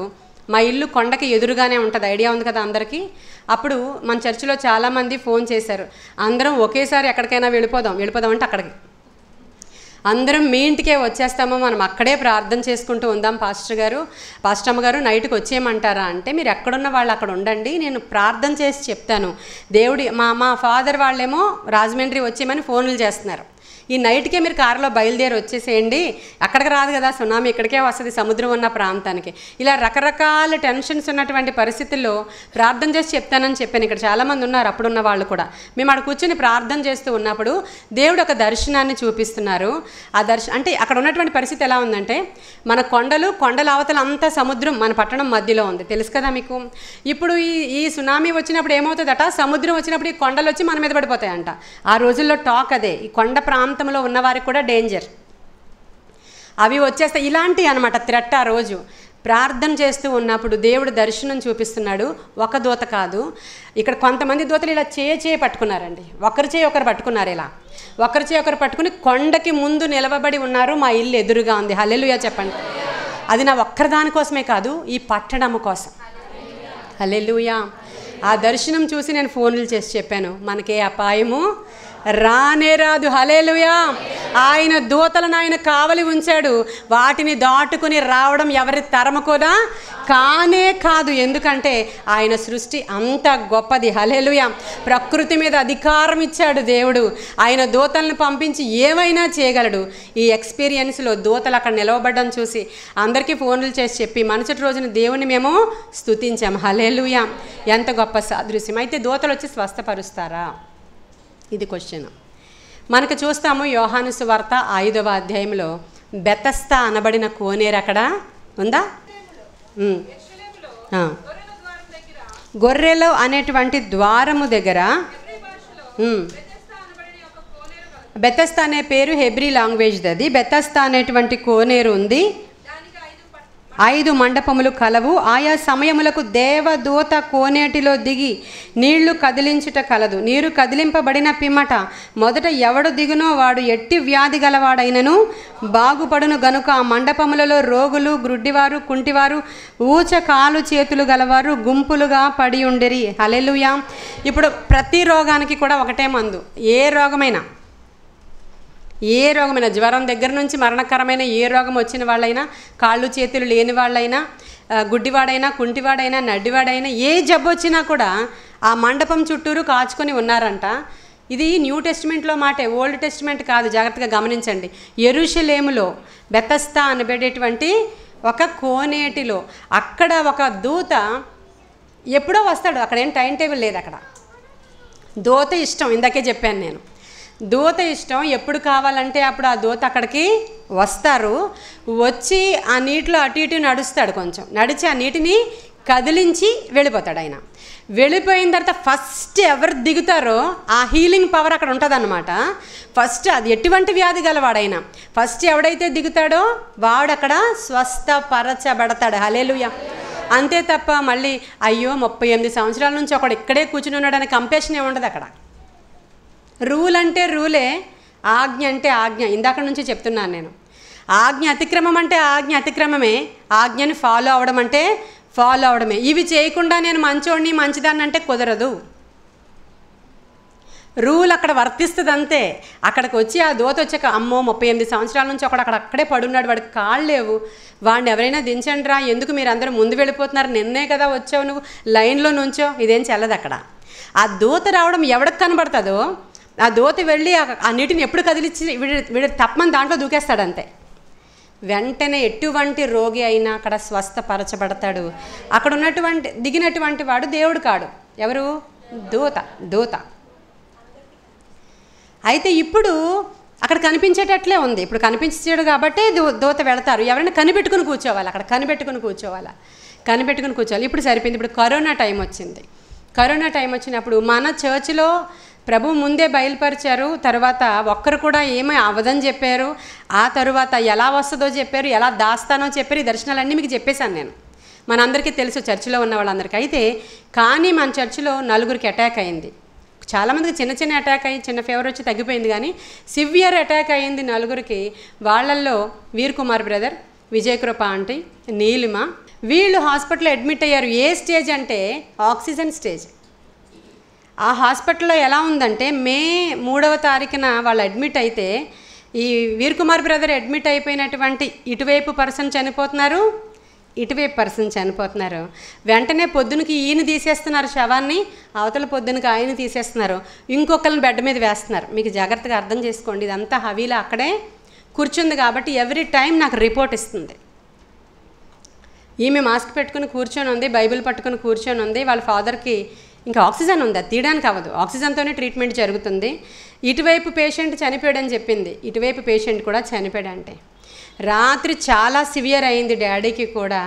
మా ఇల్లు కొండకి ఎదురుగానే ఉంటుంది ఐడియా ఉంది కదా అందరికీ అప్పుడు మన చర్చిలో చాలామంది ఫోన్ చేశారు అందరం ఒకేసారి ఎక్కడికైనా వెళ్ళిపోదాం వెళ్ళిపోదాం అంటే అక్కడికి అందరం మీ ఇంటికే వచ్చేస్తామో మనం అక్కడే ప్రార్థన చేసుకుంటూ ఉందాం పాస్టర్ గారు పాస్టర్ అమ్మగారు నైట్కి వచ్చేయమంటారా అంటే మీరు ఎక్కడున్న వాళ్ళు అక్కడ ఉండండి నేను ప్రార్థన చేసి చెప్తాను దేవుడి మా మా ఫాదర్ వాళ్ళేమో రాజమండ్రి వచ్చేయమని ఫోన్లు చేస్తున్నారు ఈ నైట్కే మీరు కారులో బయలుదేరి వచ్చేసేయండి అక్కడికి రాదు కదా సునామీ ఇక్కడికే వస్తుంది సముద్రం ఉన్న ప్రాంతానికి ఇలా రకరకాల టెన్షన్స్ ఉన్నటువంటి పరిస్థితుల్లో ప్రార్థన చేసి చెప్తానని చెప్పాను ఇక్కడ చాలామంది ఉన్నారు అప్పుడున్న వాళ్ళు కూడా మేము అక్కడ కూర్చొని ప్రార్థన చేస్తూ ఉన్నప్పుడు దేవుడు ఒక దర్శనాన్ని చూపిస్తున్నారు ఆ దర్శ అంటే అక్కడ ఉన్నటువంటి పరిస్థితి ఎలా ఉందంటే మన కొండలు కొండల అవతల అంతా సముద్రం మన పట్టణం మధ్యలో ఉంది తెలుసు కదా మీకు ఇప్పుడు ఈ ఈ సునామీ వచ్చినప్పుడు ఏమవుతుందట సముద్రం వచ్చినప్పుడు ఈ కొండలు వచ్చి మన మీద పడిపోతాయంట ఆ రోజుల్లో టాక్ అదే ఈ కొండ ప్రాంతం ప్రాంతంలో ఉన్నవారికి కూడా డేంజర్ అవి వచ్చేస్తే ఇలాంటివి అనమాట త్రెట్ ఆ రోజు ప్రార్థన చేస్తూ ఉన్నప్పుడు దేవుడు దర్శనం చూపిస్తున్నాడు ఒక దూత కాదు ఇక్కడ కొంతమంది దూతలు ఇలా చేయ చేయి పట్టుకున్నారండి ఒకరి చేయి ఒకరు పట్టుకున్నారు ఇలా ఒకరి చేయి ఒకరు పట్టుకుని కొండకి ముందు నిలవబడి ఉన్నారు మా ఇల్లు ఎదురుగా ఉంది హల్లెలుయా చెప్పండి అది నా ఒక్కరి దానికోసమే కాదు ఈ పట్టణము కోసం హల్లెలుయా ఆ దర్శనం చూసి నేను ఫోన్లు చేసి చెప్పాను మనకే అపాయము రానే రాదు హలేలుయా ఆయన దూతలను ఆయన కావలి ఉంచాడు వాటిని దాటుకుని రావడం ఎవరి తరమకోదా కానే కాదు ఎందుకంటే ఆయన సృష్టి అంత గొప్పది హలేలుయ ప్రకృతి మీద అధికారం ఇచ్చాడు దేవుడు ఆయన దూతలను పంపించి ఏమైనా చేయగలడు ఈ ఎక్స్పీరియన్స్లో దూతలు అక్కడ నిలవబడ్డం చూసి అందరికీ ఫోన్లు చేసి చెప్పి మనసటి రోజున దేవుని మేము స్థుతించాం హలేలుయా ఎంత గొప్ప సాదృశ్యం అయితే దూతలు వచ్చి స్వస్థపరుస్తారా ఇది క్వశ్చన్ మనకు చూస్తాము యోహానుసు వార్త ఐదవ అధ్యాయంలో బెతస్త అనబడిన కోనేరు అక్కడ ఉందా గొర్రెలు అనేటువంటి ద్వారము దగ్గర బెతస్త అనే పేరు హెబ్రి లాంగ్వేజ్ది అది బెతస్త అనేటువంటి కోనేరు ఉంది ఐదు మండపములు కలవు ఆయా సమయములకు దేవదూత కోనేటిలో దిగి నీళ్లు కదిలించుట కలదు నీరు కదిలింపబడిన పిమ్మట మొదట ఎవడు దిగునో వాడు ఎట్టి వ్యాధి గలవాడైనను బాగుపడును గనుక ఆ మండపములలో రోగులు గ్రుడ్డివారు కుంటివారు ఊచ కాలు చేతులు గలవారు గుంపులుగా పడి ఉండేరి హలెలుయా ఇప్పుడు ప్రతి రోగానికి కూడా ఒకటే మందు ఏ రోగమైనా ఏ రోగమైనా జ్వరం దగ్గర నుంచి మరణకరమైన ఏ రోగం వచ్చిన వాళ్ళైనా కాళ్ళు చేతులు లేని వాళ్ళైనా గుడ్డివాడైనా కుంటివాడైనా నడ్డివాడైనా ఏ జబ్బు వచ్చినా కూడా ఆ మండపం చుట్టూరు కాచుకొని ఉన్నారంట ఇది న్యూ టెస్ట్మెంట్లో మాటే ఓల్డ్ టెస్ట్మెంట్ కాదు జాగ్రత్తగా గమనించండి ఎరుషలేములో బెతస్తా అనబడేటువంటి ఒక కోనేటిలో అక్కడ ఒక దూత ఎప్పుడో వస్తాడు అక్కడ ఏం టైం టేబుల్ లేదు అక్కడ దూత ఇష్టం ఇందాకే చెప్పాను నేను దూత ఇష్టం ఎప్పుడు కావాలంటే అప్పుడు ఆ దూత అక్కడికి వస్తారు వచ్చి ఆ నీటిలో అటు ఇటు నడుస్తాడు కొంచెం నడిచి ఆ నీటిని కదిలించి వెళ్ళిపోతాడు ఆయన వెళ్ళిపోయిన తర్వాత ఫస్ట్ ఎవరు దిగుతారో ఆ హీలింగ్ పవర్ అక్కడ ఉంటుందన్నమాట ఫస్ట్ అది ఎటువంటి వ్యాధి గలవాడైనా ఫస్ట్ ఎవడైతే దిగుతాడో వాడు అక్కడ స్వస్థపరచబడతాడు హలేలుయ అంతే తప్ప మళ్ళీ అయ్యో ముప్పై ఎనిమిది సంవత్సరాల నుంచి ఒకడు ఇక్కడే కూర్చుని ఉన్నాడనే కంపేషన్ ఏముండదు అక్కడ రూల్ అంటే రూలే ఆజ్ఞ అంటే ఆజ్ఞ ఇందాక నుంచి చెప్తున్నాను నేను ఆజ్ఞ అతిక్రమం అంటే ఆజ్ఞ అతిక్రమమే ఆజ్ఞని ఫాలో అవడం అంటే ఫాలో అవడమే ఇవి చేయకుండా నేను మంచోడిని మంచిదాన్ని అంటే కుదరదు రూల్ అక్కడ వర్తిస్తుంది అంతే అక్కడికి వచ్చి ఆ దోత వచ్చాక అమ్మో ముప్పై ఎనిమిది సంవత్సరాల నుంచి ఒకడు అక్కడ అక్కడే పడున్నాడు వాడికి కాళ్ళు లేవు వాడిని ఎవరైనా దించండి రా ఎందుకు మీరు అందరూ ముందు వెళ్ళిపోతున్నారు నిన్నే కదా వచ్చావు నువ్వు లైన్లో నుంచో ఇదేం చెల్లదు అక్కడ ఆ దూత రావడం ఎవడికి కనబడుతుందో ఆ దోతి వెళ్ళి ఆ నీటిని ఎప్పుడు కదిలిచ్చి వీడి వీడి తప్పని దాంట్లో దూకేస్తాడంతే వెంటనే ఎటువంటి రోగి అయినా అక్కడ స్వస్థపరచబడతాడు అక్కడ ఉన్నటువంటి దిగినటువంటి వాడు దేవుడు కాడు ఎవరు దూత దూత అయితే ఇప్పుడు అక్కడ కనిపించేటట్లే ఉంది ఇప్పుడు కనిపించాడు కాబట్టి దూత వెళతారు ఎవరైనా కనిపెట్టుకుని కూర్చోవాలి అక్కడ కనిపెట్టుకుని కూర్చోవాలి కనిపెట్టుకుని కూర్చోవాలి ఇప్పుడు సరిపోయింది ఇప్పుడు కరోనా టైం వచ్చింది కరోనా టైం వచ్చినప్పుడు మన చర్చిలో ప్రభు ముందే బయలుపరిచారు తర్వాత ఒక్కరు కూడా ఏమీ అవ్వదని చెప్పారు ఆ తర్వాత ఎలా వస్తుందో చెప్పారు ఎలా దాస్తానో చెప్పారు ఈ దర్శనాలన్నీ మీకు చెప్పేశాను నేను మనందరికీ తెలుసు చర్చిలో ఉన్న వాళ్ళందరికీ అయితే కానీ మన చర్చిలో నలుగురికి అటాక్ అయింది చాలామందికి చిన్న చిన్న అటాక్ అయ్యి చిన్న ఫీవర్ వచ్చి తగ్గిపోయింది కానీ సివియర్ అటాక్ అయింది నలుగురికి వాళ్ళల్లో వీర్ కుమార్ బ్రదర్ విజయకృప ఆంటీ నీలిమ వీళ్ళు హాస్పిటల్లో అడ్మిట్ అయ్యారు ఏ స్టేజ్ అంటే ఆక్సిజన్ స్టేజ్ ఆ హాస్పిటల్లో ఎలా ఉందంటే మే మూడవ తారీఖున వాళ్ళు అడ్మిట్ అయితే ఈ వీర్ కుమార్ బ్రదర్ అడ్మిట్ అయిపోయినటువంటి ఇటువైపు పర్సన్ చనిపోతున్నారు ఇటువైపు పర్సన్ చనిపోతున్నారు వెంటనే పొద్దునకి ఈయన తీసేస్తున్నారు శవాన్ని అవతల పొద్దునకి ఆయన తీసేస్తున్నారు ఇంకొకరిని బెడ్ మీద వేస్తున్నారు మీకు జాగ్రత్తగా అర్థం చేసుకోండి ఇదంతా హవీలో అక్కడే కూర్చుంది కాబట్టి ఎవ్రీ టైం నాకు రిపోర్ట్ ఇస్తుంది ఈమె మాస్క్ పెట్టుకుని కూర్చొని ఉంది బైబిల్ పట్టుకుని కూర్చొని ఉంది వాళ్ళ ఫాదర్కి ఇంకా ఆక్సిజన్ ఉంది అది తీయడానికి అవ్వదు ఆక్సిజన్తోనే ట్రీట్మెంట్ జరుగుతుంది ఇటువైపు పేషెంట్ చనిపోయాడని చెప్పింది ఇటువైపు పేషెంట్ కూడా చనిపోయాడంటే రాత్రి చాలా సివియర్ అయింది డాడీకి కూడా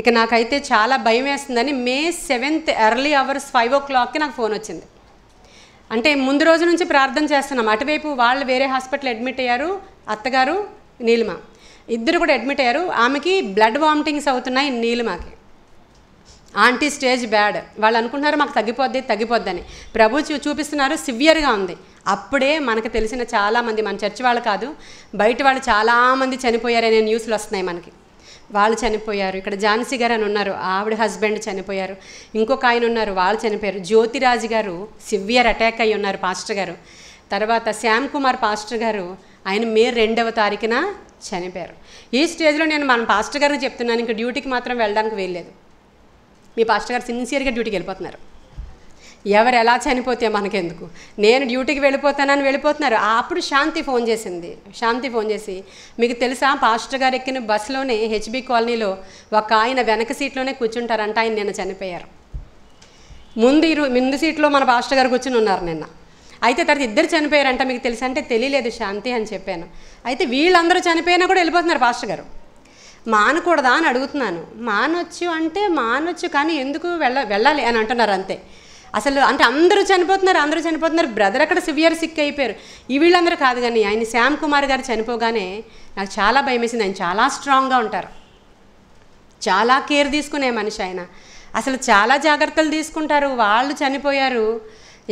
ఇక నాకైతే చాలా భయం వేస్తుందని May seventh early hours five o క్లాక్కి నాకు ఫోన్ వచ్చింది అంటే ముందు రోజు నుంచి ప్రార్థన చేస్తున్నాం అటువైపు వాళ్ళు వేరే హాస్పిటల్ అడ్మిట్ అయ్యారు అత్తగారు నీలిమ ఇద్దరు కూడా అడ్మిట్ అయ్యారు ఆమెకి బ్లడ్ వామిటింగ్స్ అవుతున్నాయి నీలిమాకి ఆంటీ స్టేజ్ బ్యాడ్ వాళ్ళు అనుకుంటున్నారు మాకు తగ్గిపోద్ది తగ్గిపోద్దని ప్రభు చూ చూపిస్తున్నారు సివియర్గా ఉంది అప్పుడే మనకు తెలిసిన చాలామంది మన చర్చి వాళ్ళు కాదు బయట వాళ్ళు చాలామంది చనిపోయారనే న్యూస్లు వస్తున్నాయి మనకి వాళ్ళు చనిపోయారు ఇక్కడ ఝాన్సీ గారు అని ఉన్నారు ఆవిడ హస్బెండ్ చనిపోయారు ఇంకొక ఆయన ఉన్నారు వాళ్ళు చనిపోయారు జ్యోతిరాజు గారు సివియర్ అటాక్ అయి ఉన్నారు పాస్టర్ గారు తర్వాత శ్యామ్ కుమార్ పాస్టర్ గారు ఆయన మే రెండవ తారీఖున చనిపోయారు ఈ స్టేజ్లో నేను మన పాస్టర్ గారు చెప్తున్నాను ఇంకా డ్యూటీకి మాత్రం వెళ్ళడానికి వెళ్ళలేదు మీ పాస్టర్ గారు సిన్సియర్గా డ్యూటీకి వెళ్ళిపోతున్నారు ఎవరు ఎలా చనిపోతే మనకెందుకు నేను డ్యూటీకి వెళ్ళిపోతానని వెళ్ళిపోతున్నారు అప్పుడు శాంతి ఫోన్ చేసింది శాంతి ఫోన్ చేసి మీకు తెలుసా పాస్టర్ గారు ఎక్కిన బస్సులోనే హెచ్బి కాలనీలో ఒక ఆయన వెనక సీట్లోనే కూర్చుంటారంట ఆయన నిన్న చనిపోయారు ముందు ముందు సీట్లో మన పాస్టర్ గారు కూర్చుని ఉన్నారు నిన్న అయితే తర్వాత ఇద్దరు చనిపోయారంట మీకు తెలుసా అంటే తెలియలేదు శాంతి అని చెప్పాను అయితే వీళ్ళందరూ చనిపోయినా కూడా వెళ్ళిపోతున్నారు పాస్టర్ గారు మానకూడదా అని అడుగుతున్నాను మానొచ్చు అంటే మానొచ్చు కానీ ఎందుకు వెళ్ళ వెళ్ళాలి అని అంటున్నారు అంతే అసలు అంటే అందరూ చనిపోతున్నారు అందరూ చనిపోతున్నారు బ్రదర్ అక్కడ సివియర్ సిక్ అయిపోయారు ఈ వీళ్ళందరూ కాదు కానీ ఆయన శ్యామ్ కుమార్ గారు చనిపోగానే నాకు చాలా భయం వేసింది ఆయన చాలా స్ట్రాంగ్గా ఉంటారు చాలా కేర్ తీసుకునే మనిషి ఆయన అసలు చాలా జాగ్రత్తలు తీసుకుంటారు వాళ్ళు చనిపోయారు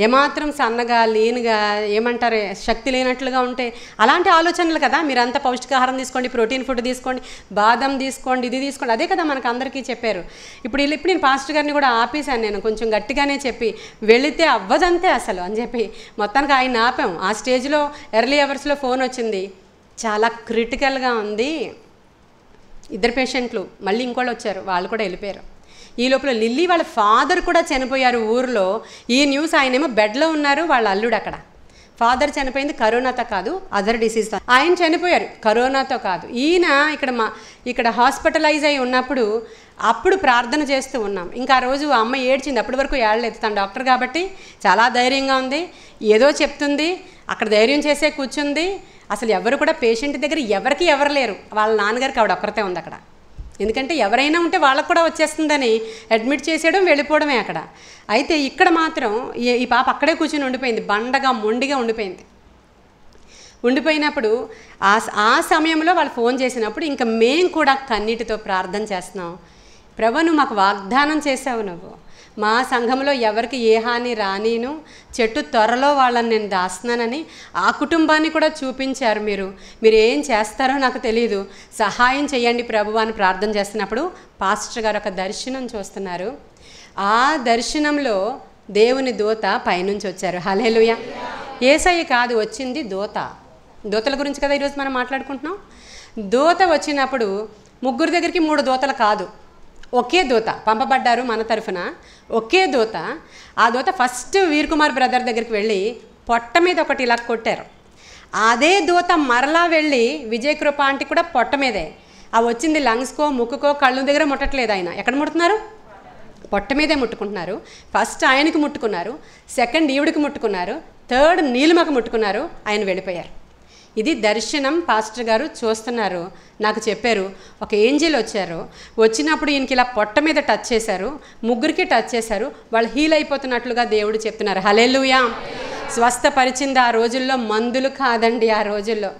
ఏమాత్రం సన్నగా లీన్గా ఏమంటారు శక్తి లేనట్లుగా ఉంటే అలాంటి ఆలోచనలు కదా మీరు అంత పౌష్టికాహారం తీసుకోండి ప్రోటీన్ ఫుడ్ తీసుకోండి బాదం తీసుకోండి ఇది తీసుకోండి అదే కదా మనకు అందరికీ చెప్పారు ఇప్పుడు వెళ్ళి ఇప్పుడు నేను పాస్టర్ గారిని కూడా ఆపేశాను నేను కొంచెం గట్టిగానే చెప్పి వెళితే అవ్వదంతే అసలు అని చెప్పి మొత్తానికి ఆయన ఆపాం ఆ స్టేజ్లో ఎర్లీ అవర్స్లో ఫోన్ వచ్చింది చాలా క్రిటికల్గా ఉంది ఇద్దరు పేషెంట్లు మళ్ళీ ఇంకోళ్ళు వచ్చారు వాళ్ళు కూడా వెళ్ళిపోయారు ఈ లోపల లిల్లీ వాళ్ళ ఫాదర్ కూడా చనిపోయారు ఊర్లో ఈ న్యూస్ ఆయనేమో బెడ్లో ఉన్నారు వాళ్ళ అల్లుడు అక్కడ ఫాదర్ చనిపోయింది కరోనాతో కాదు అదర్ డిసీజ్ ఆయన చనిపోయారు కరోనాతో కాదు ఈయన ఇక్కడ మా ఇక్కడ హాస్పిటలైజ్ అయి ఉన్నప్పుడు అప్పుడు ప్రార్థన చేస్తూ ఉన్నాం ఇంకా ఆ రోజు అమ్మ ఏడ్చింది అప్పటి వరకు ఏడలేదు తన డాక్టర్ కాబట్టి చాలా ధైర్యంగా ఉంది ఏదో చెప్తుంది అక్కడ ధైర్యం చేసే కూర్చుంది అసలు ఎవరు కూడా పేషెంట్ దగ్గర ఎవరికి ఎవరు లేరు వాళ్ళ నాన్నగారికి ఆవిడ ఒక్కరితే ఉంది అక్కడ ఎందుకంటే ఎవరైనా ఉంటే వాళ్ళకు కూడా వచ్చేస్తుందని అడ్మిట్ చేసేయడం వెళ్ళిపోవడమే అక్కడ అయితే ఇక్కడ మాత్రం ఈ పాప అక్కడే కూర్చుని ఉండిపోయింది బండగా మొండిగా ఉండిపోయింది ఉండిపోయినప్పుడు ఆ ఆ సమయంలో వాళ్ళు ఫోన్ చేసినప్పుడు ఇంకా మేము కూడా కన్నీటితో ప్రార్థన చేస్తున్నాం ప్రభు నువ్వు మాకు వాగ్దానం చేసావు నువ్వు మా సంఘంలో ఎవరికి ఏ హాని రానిను చెట్టు త్వరలో వాళ్ళని నేను దాస్తున్నానని ఆ కుటుంబాన్ని కూడా చూపించారు మీరు మీరు ఏం చేస్తారో నాకు తెలియదు సహాయం చేయండి ప్రభు అని ప్రార్థన చేస్తున్నప్పుడు పాస్టర్ గారు ఒక దర్శనం చూస్తున్నారు ఆ దర్శనంలో దేవుని దూత పైనుంచి వచ్చారు హలేలుయ ఏసయ్య కాదు వచ్చింది దూత దూతల గురించి కదా ఈరోజు మనం మాట్లాడుకుంటున్నాం దూత వచ్చినప్పుడు ముగ్గురు దగ్గరికి మూడు దూతలు కాదు ఒకే దూత పంపబడ్డారు మన తరఫున ఒకే దూత ఆ దూత ఫస్ట్ వీర్ కుమార్ బ్రదర్ దగ్గరికి వెళ్ళి పొట్ట మీద ఒకటి ఇలా కొట్టారు అదే దూత మరలా వెళ్ళి విజయ్ కృప అంటే కూడా పొట్ట మీదే ఆ వచ్చింది లంగ్స్కో ముక్కుకో కళ్ళు దగ్గర ముట్టట్లేదు ఆయన ఎక్కడ ముడుతున్నారు పొట్ట మీదే ముట్టుకుంటున్నారు ఫస్ట్ ఆయనకి ముట్టుకున్నారు సెకండ్ ఈవిడికి ముట్టుకున్నారు థర్డ్ నీలిమకు ముట్టుకున్నారు ఆయన వెళ్ళిపోయారు ఇది దర్శనం పాస్టర్ గారు చూస్తున్నారు నాకు చెప్పారు ఒక ఏంజిల్ వచ్చారు వచ్చినప్పుడు ఈయనకి ఇలా పొట్ట మీద టచ్ చేశారు ముగ్గురికి టచ్ చేశారు వాళ్ళు హీల్ అయిపోతున్నట్లుగా దేవుడు చెప్తున్నారు హలేలుయా స్వస్థపరిచింది ఆ రోజుల్లో మందులు కాదండి ఆ రోజుల్లో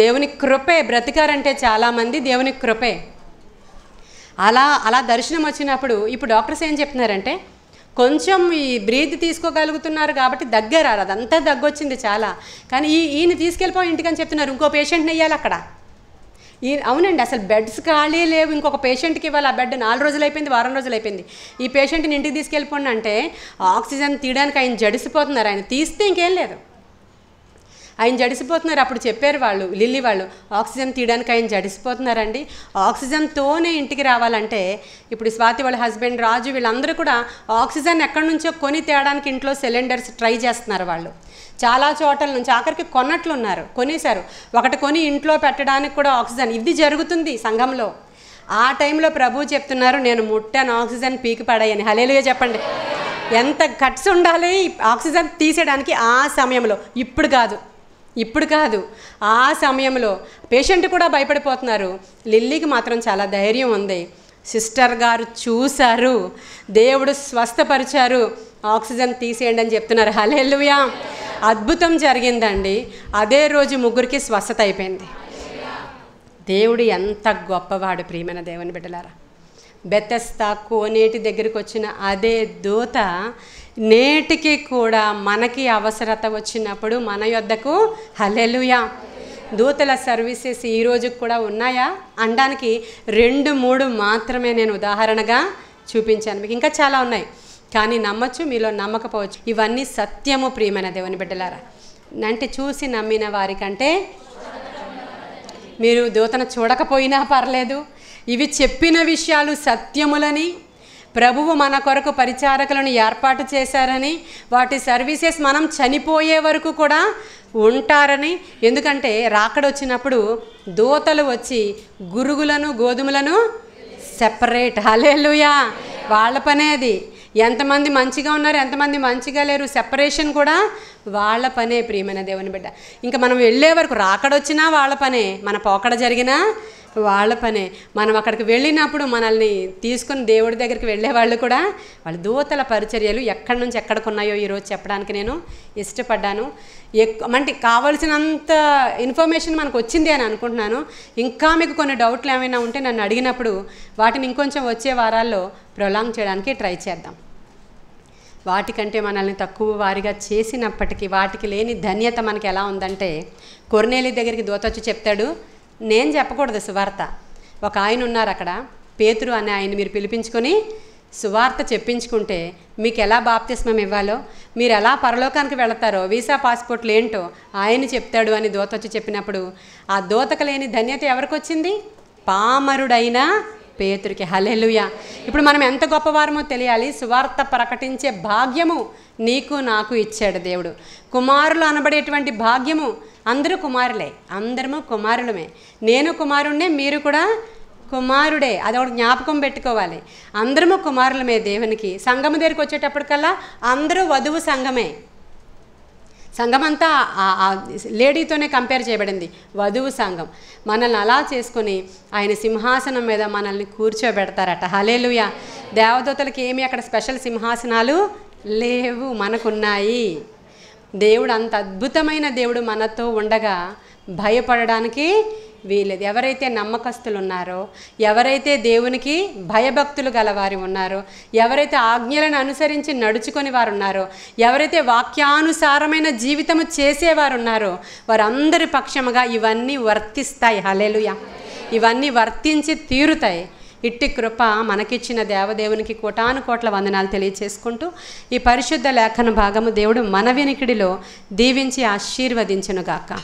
దేవుని కృపే బ్రతికారంటే చాలామంది దేవుని కృపే అలా అలా దర్శనం వచ్చినప్పుడు ఇప్పుడు డాక్టర్స్ ఏం చెప్తున్నారంటే కొంచెం ఈ బ్రీత్ తీసుకోగలుగుతున్నారు కాబట్టి దగ్గర అదంతా దగ్గొచ్చింది చాలా కానీ ఈ ఈయన తీసుకెళ్ళిపోయి ఇంటికని చెప్తున్నారు ఇంకో పేషెంట్ని వేయాలి అక్కడ ఈ అవునండి అసలు బెడ్స్ ఖాళీ లేవు ఇంకొక పేషెంట్కి ఇవ్వాలి ఆ బెడ్ నాలుగు రోజులు అయిపోయింది వారం రోజులు అయిపోయింది ఈ పేషెంట్ని ఇంటికి తీసుకెళ్ళిపోండి అంటే ఆక్సిజన్ తీయడానికి ఆయన జడిసిపోతున్నారు ఆయన తీస్తే ఇంకేం లేదు ఆయన జడిసిపోతున్నారు అప్పుడు చెప్పారు వాళ్ళు లిల్లీ వాళ్ళు ఆక్సిజన్ తీయడానికి ఆయన జడిసిపోతున్నారండి ఆక్సిజన్తోనే ఇంటికి రావాలంటే ఇప్పుడు స్వాతి వాళ్ళ హస్బెండ్ రాజు వీళ్ళందరూ కూడా ఆక్సిజన్ ఎక్కడి నుంచో కొని తేయడానికి ఇంట్లో సిలిండర్స్ ట్రై చేస్తున్నారు వాళ్ళు చాలా చోట్ల నుంచి ఆఖరికి కొన్నట్లున్నారు కొనేశారు ఒకటి కొని ఇంట్లో పెట్టడానికి కూడా ఆక్సిజన్ ఇది జరుగుతుంది సంఘంలో ఆ టైంలో ప్రభు చెప్తున్నారు నేను ముట్టాను ఆక్సిజన్ పీకి పడాయని హలేలుగా చెప్పండి ఎంత కట్స్ ఉండాలి ఆక్సిజన్ తీసేయడానికి ఆ సమయంలో ఇప్పుడు కాదు ఇప్పుడు కాదు ఆ సమయంలో పేషెంట్ కూడా భయపడిపోతున్నారు లిల్లీకి మాత్రం చాలా ధైర్యం ఉంది సిస్టర్ గారు చూశారు దేవుడు స్వస్థపరిచారు ఆక్సిజన్ తీసేయండి అని చెప్తున్నారు హలెల్లుయా అద్భుతం జరిగిందండి అదే రోజు ముగ్గురికి స్వస్థత అయిపోయింది దేవుడు ఎంత గొప్పవాడు ప్రియమైన దేవుని బిడ్డలారా బెత్తస్తా కోనేటి దగ్గరికి వచ్చిన అదే దూత నేటికి కూడా మనకి అవసరత వచ్చినప్పుడు మన యొద్దకు హలెలుయా దూతల సర్వీసెస్ ఈరోజు కూడా ఉన్నాయా అనడానికి రెండు మూడు మాత్రమే నేను ఉదాహరణగా చూపించాను మీకు ఇంకా చాలా ఉన్నాయి కానీ నమ్మచ్చు మీలో నమ్మకపోవచ్చు ఇవన్నీ సత్యము ప్రియమైన దేవుని బిడ్డలారా అంటే చూసి నమ్మిన వారికంటే మీరు దూతను చూడకపోయినా పర్లేదు ఇవి చెప్పిన విషయాలు సత్యములని ప్రభువు మన కొరకు పరిచారకులను ఏర్పాటు చేశారని వాటి సర్వీసెస్ మనం చనిపోయే వరకు కూడా ఉంటారని ఎందుకంటే రాకడొచ్చినప్పుడు దూతలు వచ్చి గురుగులను గోధుమలను సెపరేట్ హలేలుయా వాళ్ళ పనేది ఎంతమంది మంచిగా ఉన్నారు ఎంతమంది మంచిగా లేరు సెపరేషన్ కూడా వాళ్ళ పనే ప్రియమైన దేవుని బిడ్డ ఇంకా మనం వెళ్ళే వరకు రాకడొచ్చినా వాళ్ళ పనే మన పోకడ జరిగినా వాళ్ళ పనే మనం అక్కడికి వెళ్ళినప్పుడు మనల్ని తీసుకుని దేవుడి దగ్గరికి వెళ్ళే వాళ్ళు కూడా వాళ్ళ దూతల పరిచర్యలు ఎక్కడి నుంచి ఎక్కడికి ఉన్నాయో ఈరోజు చెప్పడానికి నేను ఇష్టపడ్డాను ఎక్కువ అంటే కావాల్సినంత ఇన్ఫర్మేషన్ మనకు వచ్చింది అని అనుకుంటున్నాను ఇంకా మీకు కొన్ని డౌట్లు ఏమైనా ఉంటే నన్ను అడిగినప్పుడు వాటిని ఇంకొంచెం వచ్చే వారాల్లో ప్రొలాంగ్ చేయడానికి ట్రై చేద్దాం వాటికంటే మనల్ని తక్కువ వారిగా చేసినప్పటికీ వాటికి లేని ధన్యత మనకి ఎలా ఉందంటే కొర్నేలి దగ్గరికి వచ్చి చెప్తాడు నేను చెప్పకూడదు సువార్త ఒక ఆయన ఉన్నారు అక్కడ పేతురు అనే ఆయన మీరు పిలిపించుకొని సువార్త చెప్పించుకుంటే మీకు ఎలా బాప్తిస్మం ఇవ్వాలో మీరు ఎలా పరలోకానికి వెళతారో వీసా పాస్పోర్ట్లు ఏంటో ఆయన చెప్తాడు అని దోత వచ్చి చెప్పినప్పుడు ఆ దోతకు లేని ధన్యత ఎవరికి వచ్చింది పామరుడైన పేతురికి హలెలుయ ఇప్పుడు మనం ఎంత గొప్పవారమో తెలియాలి సువార్త ప్రకటించే భాగ్యము నీకు నాకు ఇచ్చాడు దేవుడు కుమారులు అనబడేటువంటి భాగ్యము అందరూ కుమారులే అందరము కుమారులమే నేను కుమారుణ్ణే మీరు కూడా కుమారుడే అదొకటి జ్ఞాపకం పెట్టుకోవాలి అందరము కుమారులమే దేవునికి సంఘము దగ్గరికి వచ్చేటప్పటికల్లా అందరూ వధువు సంఘమే సంఘం అంతా లేడీతోనే కంపేర్ చేయబడింది వధువు సంఘం మనల్ని అలా చేసుకొని ఆయన సింహాసనం మీద మనల్ని కూర్చోబెడతారట హలేలుయ దేవదూతలకి ఏమి అక్కడ స్పెషల్ సింహాసనాలు లేవు మనకున్నాయి దేవుడు అంత అద్భుతమైన దేవుడు మనతో ఉండగా భయపడడానికి వీలేదు ఎవరైతే నమ్మకస్తులు ఉన్నారో ఎవరైతే దేవునికి భయభక్తులు గలవారి ఉన్నారో ఎవరైతే ఆజ్ఞలను అనుసరించి నడుచుకొని వారు ఉన్నారో ఎవరైతే వాక్యానుసారమైన జీవితము చేసేవారు ఉన్నారో వారందరి పక్షముగా ఇవన్నీ వర్తిస్తాయి హలేలుయ ఇవన్నీ వర్తించి తీరుతాయి ఇట్టి కృప మనకిచ్చిన దేవదేవునికి కోటాను కోట్ల వందనాలు తెలియచేసుకుంటూ ఈ పరిశుద్ధ లేఖన భాగము దేవుడు మన వినికిడిలో దీవించి గాక